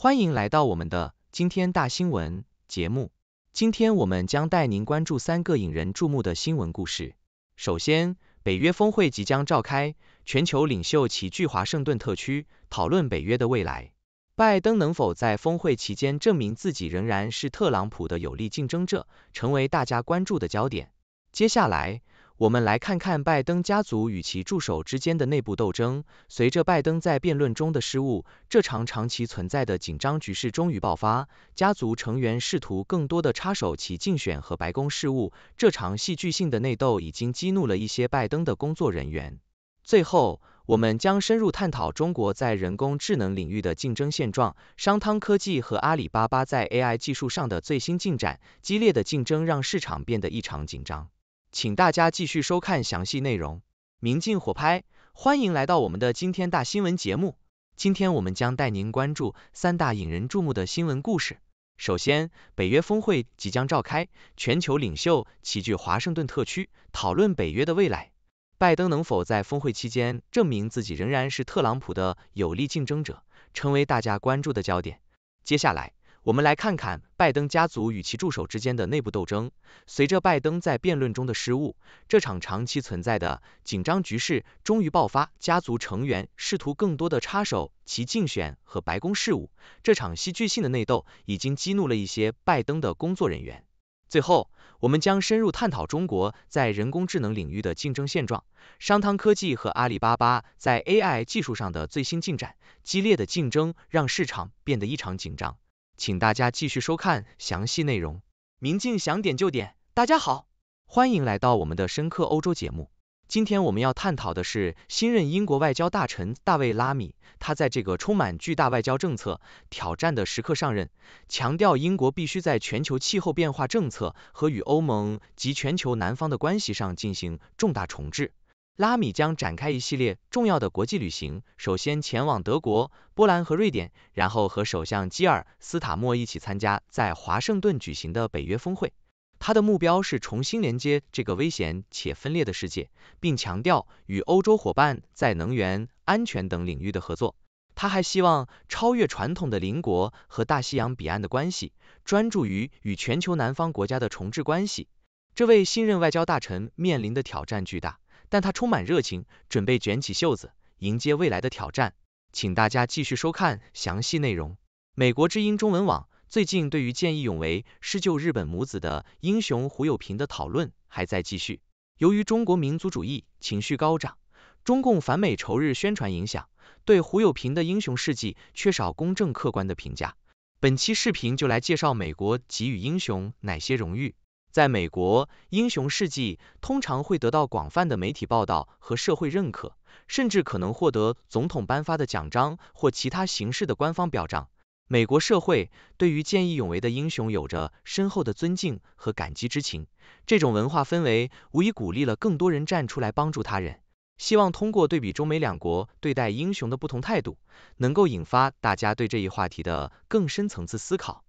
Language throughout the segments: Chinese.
欢迎来到我们的今天大新闻节目。今天我们将带您关注三个引人注目的新闻故事。首先，北约峰会即将召开，全球领袖齐聚华盛顿特区，讨论北约的未来。拜登能否在峰会期间证明自己仍然是特朗普的有力竞争者，成为大家关注的焦点。接下来，我们来看看拜登家族与其助手之间的内部斗争。随着拜登在辩论中的失误，这场长期存在的紧张局势终于爆发。家族成员试图更多的插手其竞选和白宫事务。这场戏剧性的内斗已经激怒了一些拜登的工作人员。最后，我们将深入探讨中国在人工智能领域的竞争现状，商汤科技和阿里巴巴在 AI 技术上的最新进展。激烈的竞争让市场变得异常紧张。请大家继续收看详细内容，明镜火拍，欢迎来到我们的今天大新闻节目。今天我们将带您关注三大引人注目的新闻故事。首先，北约峰会即将召开，全球领袖齐聚华盛顿特区，讨论北约的未来。拜登能否在峰会期间证明自己仍然是特朗普的有力竞争者，成为大家关注的焦点。接下来，我们来看看拜登家族与其助手之间的内部斗争。随着拜登在辩论中的失误，这场长期存在的紧张局势终于爆发。家族成员试图更多的插手其竞选和白宫事务。这场戏剧性的内斗已经激怒了一些拜登的工作人员。最后，我们将深入探讨中国在人工智能领域的竞争现状。商汤科技和阿里巴巴在 AI 技术上的最新进展，激烈的竞争让市场变得异常紧张。请大家继续收看详细内容。明镜想点就点，大家好，欢迎来到我们的深刻欧洲节目。今天我们要探讨的是新任英国外交大臣大卫拉米，他在这个充满巨大外交政策挑战的时刻上任，强调英国必须在全球气候变化政策和与欧盟及全球南方的关系上进行重大重置。拉米将展开一系列重要的国际旅行，首先前往德国、波兰和瑞典，然后和首相基尔斯塔默一起参加在华盛顿举行的北约峰会。他的目标是重新连接这个危险且分裂的世界，并强调与欧洲伙伴在能源、安全等领域的合作。他还希望超越传统的邻国和大西洋彼岸的关系，专注于与全球南方国家的重置关系。这位新任外交大臣面临的挑战巨大。但他充满热情，准备卷起袖子迎接未来的挑战。请大家继续收看详细内容。美国之音中文网最近对于见义勇为施救日本母子的英雄胡友平的讨论还在继续。由于中国民族主义情绪高涨，中共反美仇日宣传影响，对胡友平的英雄事迹缺少公正客观的评价。本期视频就来介绍美国给予英雄哪些荣誉。在美国，英雄事迹通常会得到广泛的媒体报道和社会认可，甚至可能获得总统颁发的奖章或其他形式的官方表彰。美国社会对于见义勇为的英雄有着深厚的尊敬和感激之情，这种文化氛围无疑鼓励了更多人站出来帮助他人。希望通过对比中美两国对待英雄的不同态度，能够引发大家对这一话题的更深层次思考。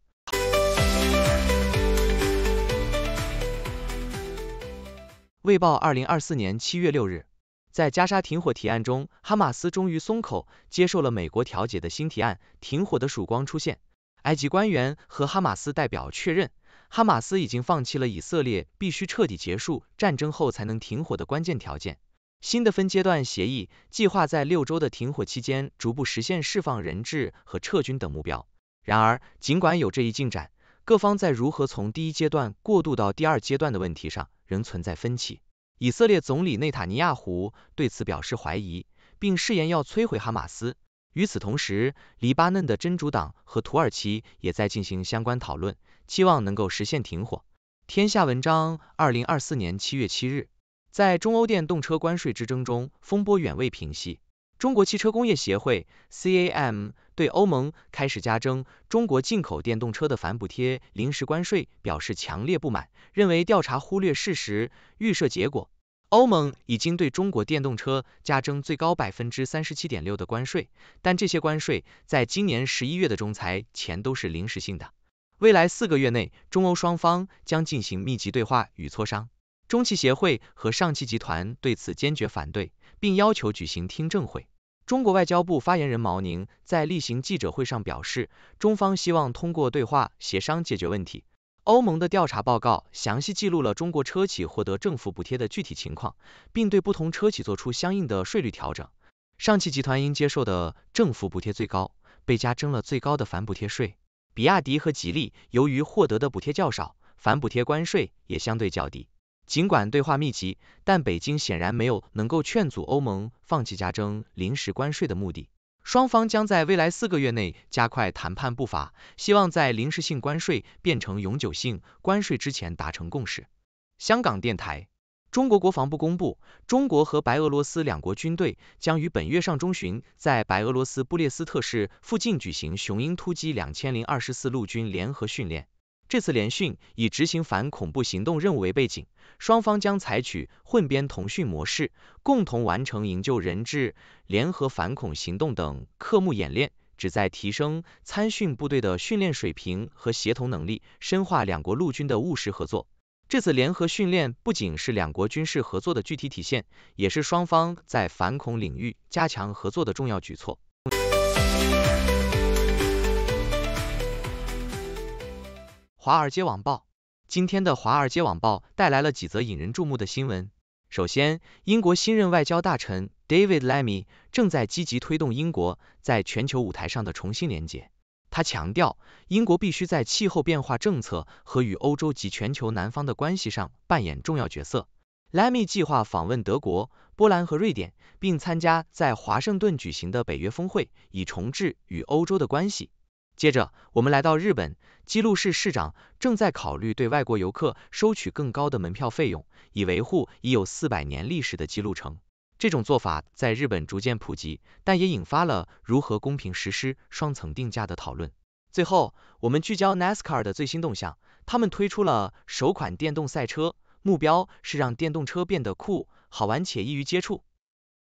《卫报》二零二四年七月六日，在加沙停火提案中，哈马斯终于松口，接受了美国调解的新提案，停火的曙光出现。埃及官员和哈马斯代表确认，哈马斯已经放弃了以色列必须彻底结束战争后才能停火的关键条件。新的分阶段协议计划在六周的停火期间逐步实现释放人质和撤军等目标。然而，尽管有这一进展，各方在如何从第一阶段过渡到第二阶段的问题上仍存在分歧。以色列总理内塔尼亚胡对此表示怀疑，并誓言要摧毁哈马斯。与此同时，黎巴嫩的真主党和土耳其也在进行相关讨论，期望能够实现停火。天下文章，二零二四年七月七日，在中欧电动车关税之争中，风波远未平息。中国汽车工业协会 （CAM） 对欧盟开始加征中国进口电动车的反补贴临时关税表示强烈不满，认为调查忽略事实、预设结果。欧盟已经对中国电动车加征最高百分之三十七点六的关税，但这些关税在今年十一月的仲裁前都是临时性的。未来四个月内，中欧双方将进行密集对话与磋商。中汽协会和上汽集团对此坚决反对，并要求举行听证会。中国外交部发言人毛宁在例行记者会上表示，中方希望通过对话协商解决问题。欧盟的调查报告详细记录了中国车企获得政府补贴的具体情况，并对不同车企做出相应的税率调整。上汽集团应接受的政府补贴最高，被加征了最高的反补贴税。比亚迪和吉利由于获得的补贴较少，反补贴关税也相对较低。尽管对话密集，但北京显然没有能够劝阻欧盟放弃加征临时关税的目的。双方将在未来四个月内加快谈判步伐，希望在临时性关税变成永久性关税之前达成共识。香港电台，中国国防部公布，中国和白俄罗斯两国军队将于本月上中旬在白俄罗斯布列斯特市附近举行“雄鹰突击两千零二十四”陆军联合训练。这次联训以执行反恐怖行动任务为背景，双方将采取混编同训模式，共同完成营救人质、联合反恐行动等科目演练，旨在提升参训部队的训练水平和协同能力，深化两国陆军的务实合作。这次联合训练不仅是两国军事合作的具体体现，也是双方在反恐领域加强合作的重要举措。华尔街网报今天的《华尔街网报》带来了几则引人注目的新闻。首先，英国新任外交大臣 David Lammy 正在积极推动英国在全球舞台上的重新连接。他强调，英国必须在气候变化政策和与欧洲及全球南方的关系上扮演重要角色。Lammy 计划访问德国、波兰和瑞典，并参加在华盛顿举行的北约峰会，以重置与欧洲的关系。接着，我们来到日本，记录市市长正在考虑对外国游客收取更高的门票费用，以维护已有四百年历史的记录城。这种做法在日本逐渐普及，但也引发了如何公平实施双层定价的讨论。最后，我们聚焦 NASCAR 的最新动向，他们推出了首款电动赛车，目标是让电动车变得酷、好玩且易于接触。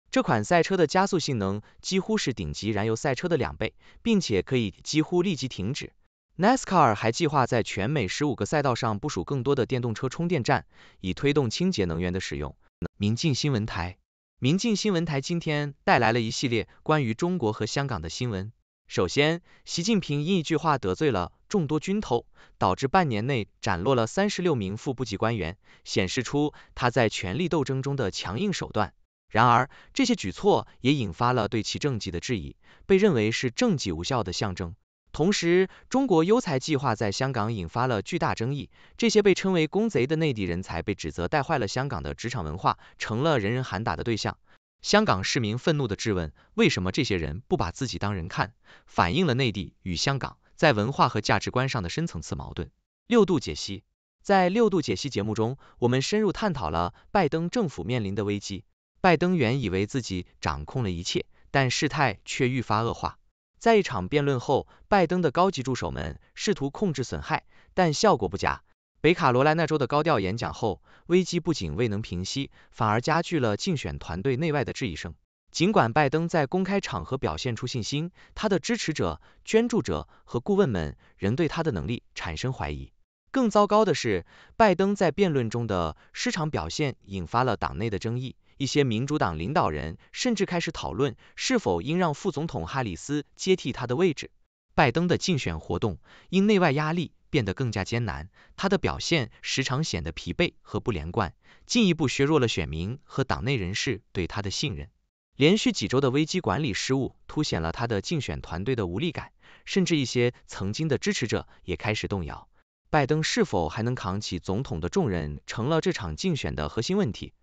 这款赛车的加速性能几乎是顶级燃油赛车的两倍，并且可以几乎立即停止。NASCAR 还计划在全美十五个赛道上部署更多的电动车充电站，以推动清洁能源的使用。明镜新闻台，明镜新闻台今天带来了一系列关于中国和香港的新闻。首先，习近平因一句话得罪了众多军头，导致半年内斩落了三十六名副部级官员，显示出他在权力斗争中的强硬手段。然而，这些举措也引发了对其政绩的质疑，被认为是政绩无效的象征。同时，中国优才计划在香港引发了巨大争议，这些被称为“公贼”的内地人才被指责带坏了香港的职场文化，成了人人喊打的对象。香港市民愤怒的质问：为什么这些人不把自己当人看？反映了内地与香港在文化和价值观上的深层次矛盾。六度解析，在六度解析节目中，我们深入探讨了拜登政府面临的危机。拜登原以为自己掌控了一切，但事态却愈发恶化。在一场辩论后，拜登的高级助手们试图控制损害，但效果不佳。北卡罗来纳州的高调演讲后，危机不仅未能平息，反而加剧了竞选团队内外的质疑声。尽管拜登在公开场合表现出信心，他的支持者、捐助者和顾问们仍对他的能力产生怀疑。更糟糕的是，拜登在辩论中的失常表现引发了党内的争议。一些民主党领导人甚至开始讨论是否应让副总统哈里斯接替他的位置。拜登的竞选活动因内外压力变得更加艰难，他的表现时常显得疲惫和不连贯，进一步削弱了选民和党内人士对他的信任。连续几周的危机管理失误凸显了他的竞选团队的无力感，甚至一些曾经的支持者也开始动摇。拜登是否还能扛起总统的重任，成了这场竞选的核心问题。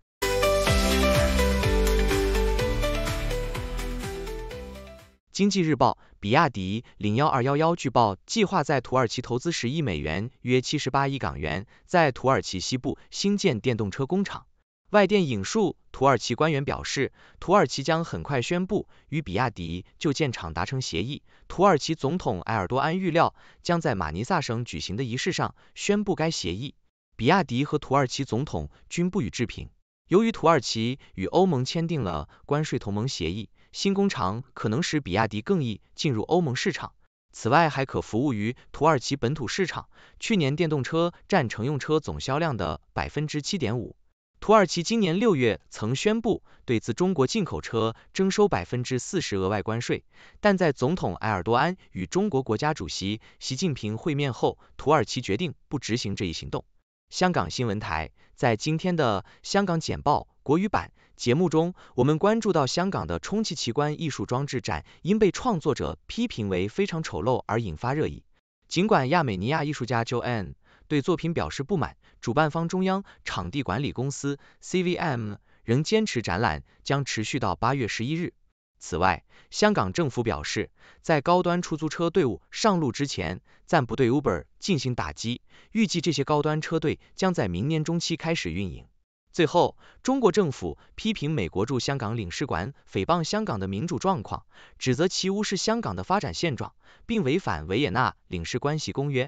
经济日报，比亚迪零幺二幺幺，据报计划在土耳其投资十亿美元，约七十八亿港元，在土耳其西部新建电动车工厂。外电引述土耳其官员表示，土耳其将很快宣布与比亚迪就建厂达成协议。土耳其总统埃尔多安预料将在马尼萨省举行的仪式上宣布该协议。比亚迪和土耳其总统均不予置评。由于土耳其与欧盟签订了关税同盟协议。新工厂可能使比亚迪更易进入欧盟市场，此外还可服务于土耳其本土市场。去年电动车占乘用车总销量的百分之七点五。土耳其今年六月曾宣布对自中国进口车征收百分之四十额外关税，但在总统埃尔多安与中国国家主席习近平会面后，土耳其决定不执行这一行动。香港新闻台在今天的《香港简报》国语版。节目中，我们关注到香港的充气奇观艺术装置展因被创作者批评为非常丑陋而引发热议。尽管亚美尼亚艺术家 Joan n e 对作品表示不满，主办方中央场地管理公司 CVM 仍坚持展览将持续到8月11日。此外，香港政府表示，在高端出租车队伍上路之前，暂不对 Uber 进行打击，预计这些高端车队将在明年中期开始运营。最后，中国政府批评美国驻香港领事馆诽谤香港的民主状况，指责其无视香港的发展现状，并违反《维也纳领事关系公约》。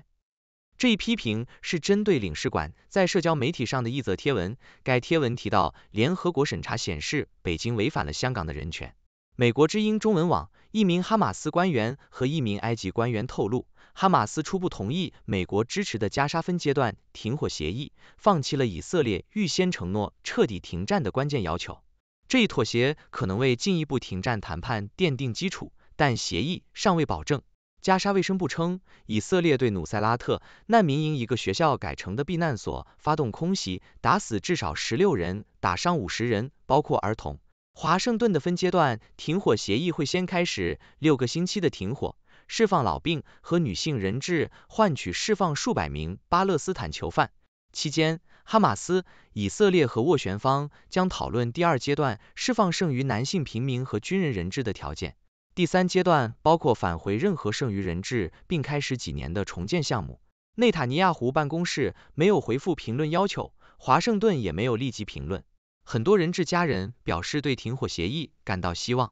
这一批评是针对领事馆在社交媒体上的一则贴文。该贴文提到，联合国审查显示北京违反了香港的人权。美国之音中文网，一名哈马斯官员和一名埃及官员透露。哈马斯初步同意美国支持的加沙分阶段停火协议，放弃了以色列预先承诺彻底停战的关键要求。这一妥协可能为进一步停战谈判奠定基础，但协议尚未保证。加沙卫生部称，以色列对努塞拉特难民营一个学校改成的避难所发动空袭，打死至少十六人，打伤五十人，包括儿童。华盛顿的分阶段停火协议会先开始六个星期的停火。释放老病和女性人质，换取释放数百名巴勒斯坦囚犯。期间，哈马斯、以色列和斡旋方将讨论第二阶段释放剩余男性平民和军人人质的条件。第三阶段包括返回任何剩余人质，并开始几年的重建项目。内塔尼亚胡办公室没有回复评论要求，华盛顿也没有立即评论。很多人质家人表示对停火协议感到希望。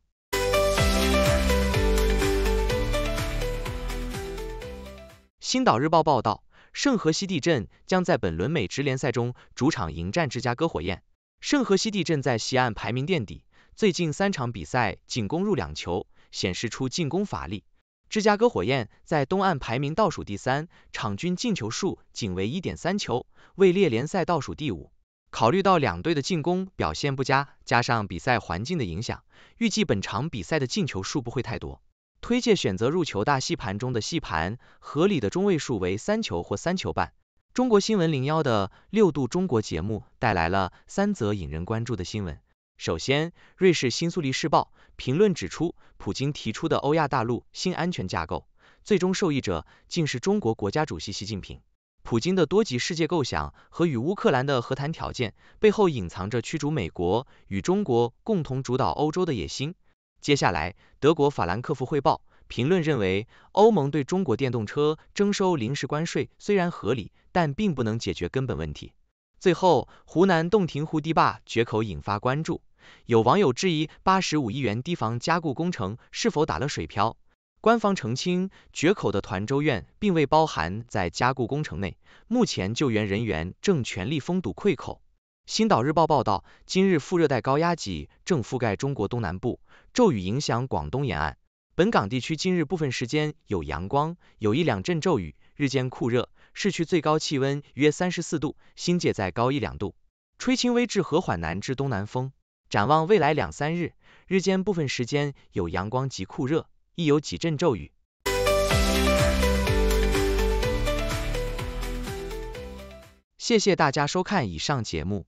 《星岛日报》报道，圣河西地震将在本轮美职联赛中主场迎战芝加哥火焰。圣河西地震在西岸排名垫底，最近三场比赛仅攻入两球，显示出进攻乏力。芝加哥火焰在东岸排名倒数第三，场均进球数仅为一点三球，位列联赛倒数第五。考虑到两队的进攻表现不佳，加上比赛环境的影响，预计本场比赛的进球数不会太多。推介选择入球大细盘中的细盘，合理的中位数为三球或三球半。中国新闻零幺的六度中国节目带来了三则引人关注的新闻。首先，瑞士《新苏黎世报》评论指出，普京提出的欧亚大陆新安全架构，最终受益者竟是中国国家主席习近平。普京的多极世界构想和与乌克兰的和谈条件背后，隐藏着驱逐美国与中国共同主导欧洲的野心。接下来，德国法兰克福汇报评论认为，欧盟对中国电动车征收临时关税虽然合理，但并不能解决根本问题。最后，湖南洞庭湖堤坝决口引发关注，有网友质疑八十五亿元堤防加固工程是否打了水漂。官方澄清，决口的团洲院并未包含在加固工程内，目前救援人员正全力封堵溃口。《新岛日报》报道，今日副热带高压脊正覆盖中国东南部，骤雨影响广东沿岸。本港地区今日部分时间有阳光，有一两阵骤雨，日间酷热，市区最高气温约三十四度，新界再高一两度，吹轻微至和缓南至东南风。展望未来两三日，日间部分时间有阳光及酷热，亦有几阵骤雨。谢谢大家收看以上节目。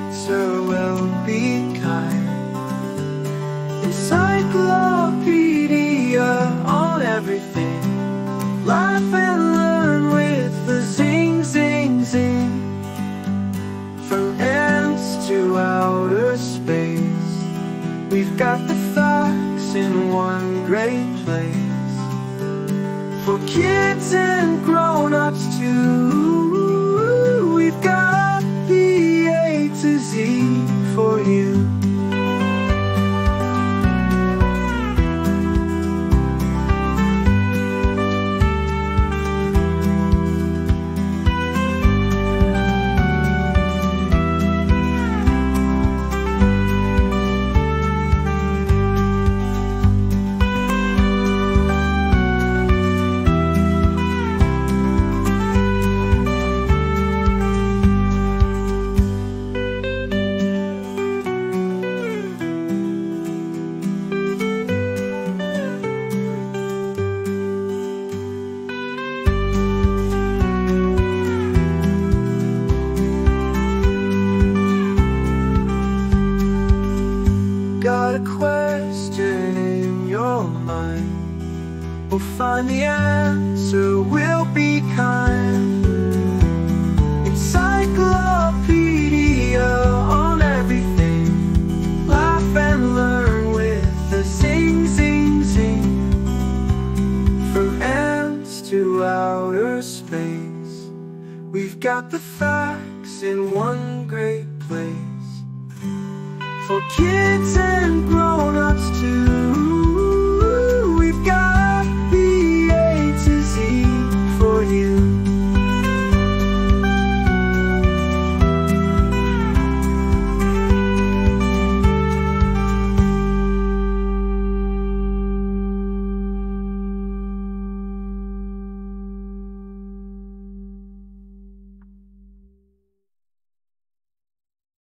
answer will be kind. Encyclopedia on everything, life and time the answer will be kind. Encyclopedia on everything. Laugh and learn with the zing, zing, zing. From ants to outer space, we've got the facts in one great place. For kids